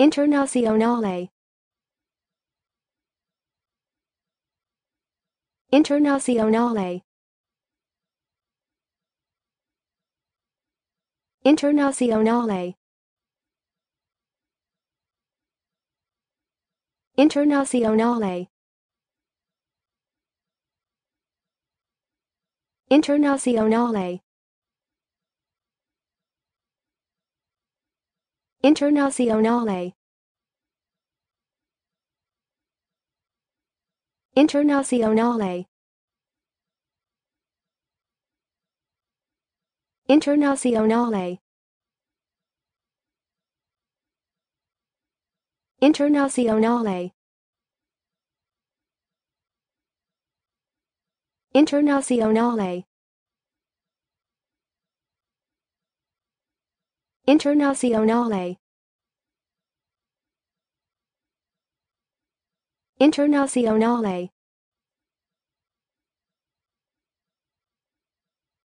Internazionale Internazionale Internazionale Internazionale Internazionale Internazionale Internazionale Internazionale Internazionale Internazionale Internazionale Internazionale